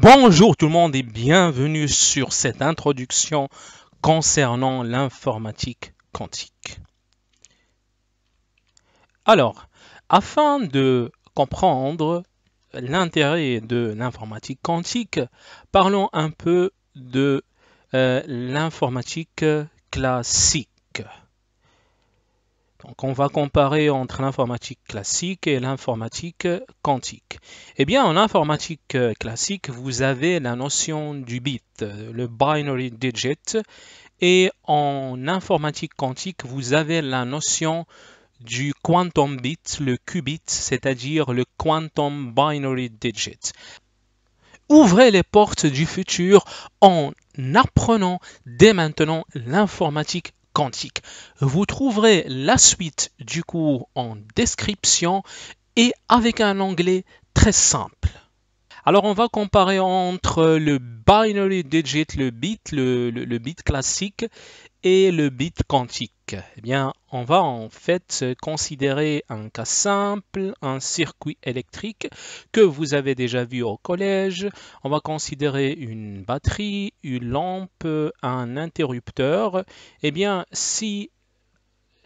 Bonjour tout le monde et bienvenue sur cette introduction concernant l'informatique quantique. Alors, afin de comprendre l'intérêt de l'informatique quantique, parlons un peu de euh, l'informatique classique. Donc on va comparer entre l'informatique classique et l'informatique quantique. Eh bien, en informatique euh, classique, vous avez la notion du bit, euh, le binary digit, et en informatique quantique, vous avez la notion du quantum bit, le qubit, c'est-à-dire le quantum binary digit. Ouvrez les portes du futur en apprenant dès maintenant l'informatique vous trouverez la suite du cours en description et avec un anglais très simple. Alors on va comparer entre le binary digit, le bit, le, bit classique et le bit quantique. Eh bien, on va en fait considérer un cas simple, un circuit électrique que vous avez déjà vu au collège. On va considérer une batterie, une lampe, un interrupteur. Eh bien, si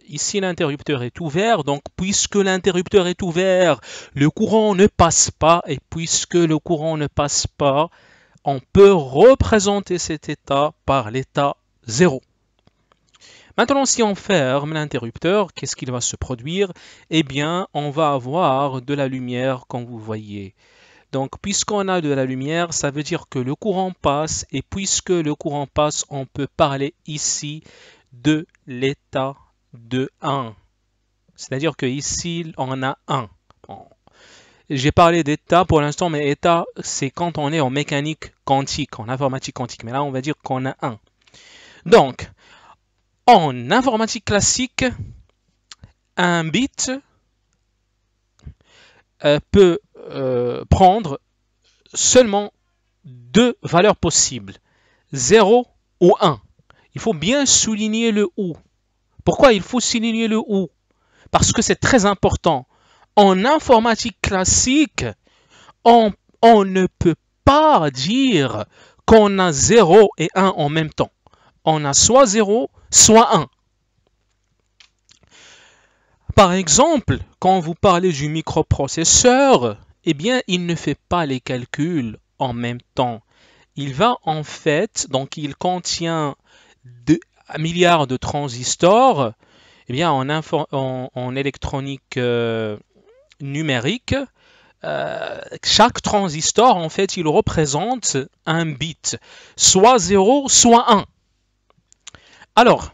ici l'interrupteur est ouvert, donc puisque l'interrupteur est ouvert, le courant ne passe pas, et puisque le courant ne passe pas, on peut représenter cet état par l'état zéro. Maintenant, si on ferme l'interrupteur, qu'est-ce qu'il va se produire Eh bien, on va avoir de la lumière, comme vous voyez. Donc, puisqu'on a de la lumière, ça veut dire que le courant passe, et puisque le courant passe, on peut parler ici de l'état de 1. C'est-à-dire que ici, on a 1. J'ai parlé d'état pour l'instant, mais état, c'est quand on est en mécanique quantique, en informatique quantique. Mais là, on va dire qu'on a 1. Donc, en informatique classique, un bit euh, peut euh, prendre seulement deux valeurs possibles, 0 ou 1. Il faut bien souligner le ou pourquoi il faut souligner le ou Parce que c'est très important. En informatique classique, on, ne peut pas dire qu'on a 0 et 1 en même temps. On a soit 0, soit 1. Par exemple, quand vous parlez du microprocesseur, eh bien, il ne fait pas les calculs en même temps. Il va en fait, donc il contient de milliards de transistors, eh bien, en, en électronique euh, numérique, euh, chaque transistor, en fait, il représente un bit, soit 0, soit 1. Alors,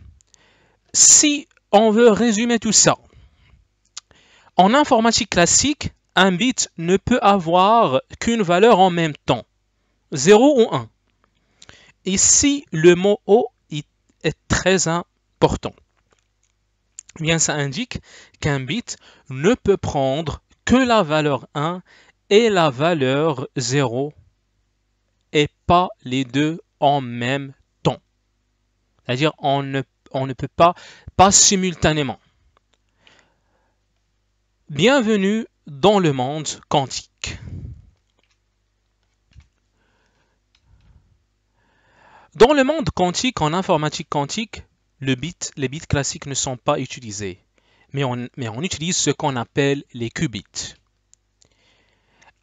si on veut résumer tout ça, en informatique classique, un bit ne peut avoir qu'une valeur en même temps, 0 ou 1. Ici, le mot O est très important. Bien, ça indique qu'un bit ne peut prendre que la valeur 1 et la valeur 0 et pas les deux en même temps. C'est-à-dire on ne, on ne peut pas, pas simultanément. Bienvenue dans le monde quantique. Dans le monde quantique, en informatique quantique, le bit, les bits classiques ne sont pas utilisés, mais on, mais on utilise ce qu'on appelle les qubits.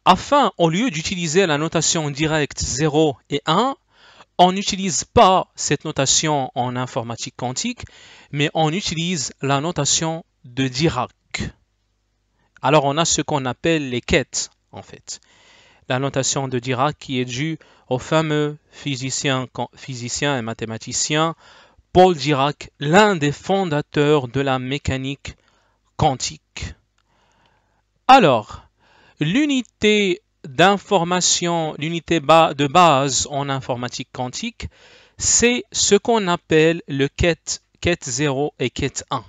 Afin, au lieu d'utiliser la notation directe 0 et 1, on n'utilise pas cette notation en informatique quantique, mais on utilise la notation de Dirac. Alors on a ce qu'on appelle les quêtes, en fait la notation de Dirac qui est due au fameux physicien, et mathématicien Paul Dirac, l'un des fondateurs de la mécanique quantique. Alors, l'unité d'information, l'unité de base en informatique quantique, c'est ce qu'on appelle le quête, quête 0 et quête 1,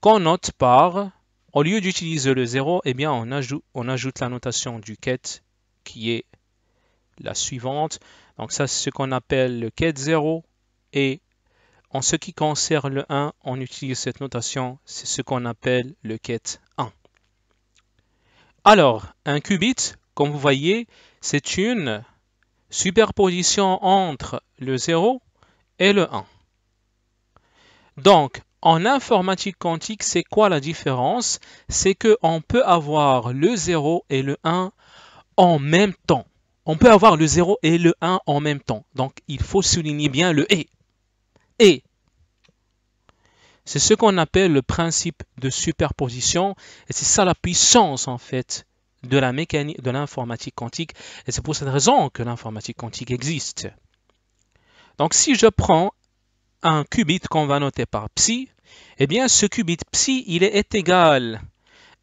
qu'on note par au lieu d'utiliser le 0, eh bien, on, ajoute, on ajoute la notation du quête qui est la suivante. Donc ça, c'est ce qu'on appelle le quête 0. Et en ce qui concerne le 1, on utilise cette notation, c'est ce qu'on appelle le quête 1. Alors, un qubit, comme vous voyez, c'est une superposition entre le 0 et le 1. Donc, en informatique quantique, c'est quoi la différence C'est que on peut avoir le 0 et le 1 en même temps. On peut avoir le 0 et le 1 en même temps. Donc, il faut souligner bien le et. Et c'est ce qu'on appelle le principe de superposition et c'est ça la puissance en fait de la mécanique de l'informatique quantique et c'est pour cette raison que l'informatique quantique existe. Donc si je prends un qubit qu'on va noter par psi, et eh bien ce qubit psi, il est égal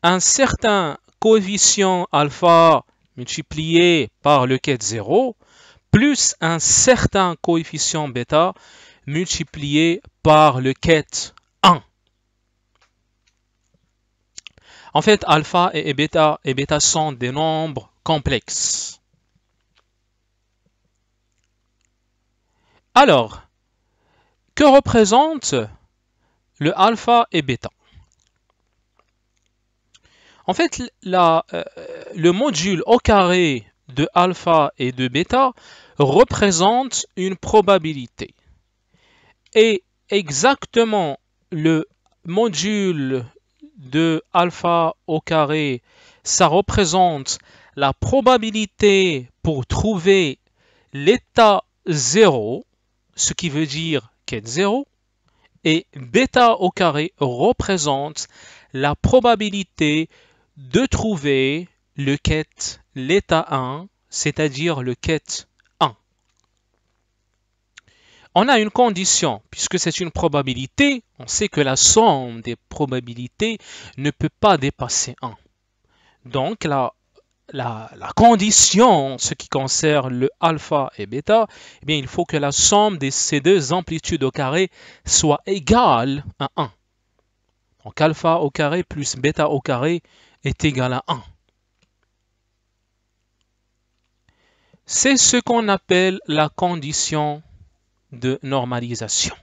à un certain coefficient alpha multiplié par le ket 0 plus un certain coefficient bêta multiplié par le quête 1. En fait, alpha et bêta, et bêta sont des nombres complexes. Alors, que représente le alpha et bêta En fait, euh, le module au carré de alpha et de bêta représente une probabilité. Et exactement le module de alpha au carré, ça représente la probabilité pour trouver l'état 0, ce qui veut dire 0 et bêta au carré représente la probabilité de trouver le quête l'état 1, c'est-à-dire le quête 1. On a une condition, puisque c'est une probabilité, on sait que la somme des probabilités ne peut pas dépasser 1. Donc la la, condition ce qui concerne le alpha et bêta, eh bien, il faut que la somme de ces deux amplitudes au carré soit égale à 1. Donc alpha au carré plus bêta au carré est égal à 1. C'est ce qu'on appelle la condition de normalisation.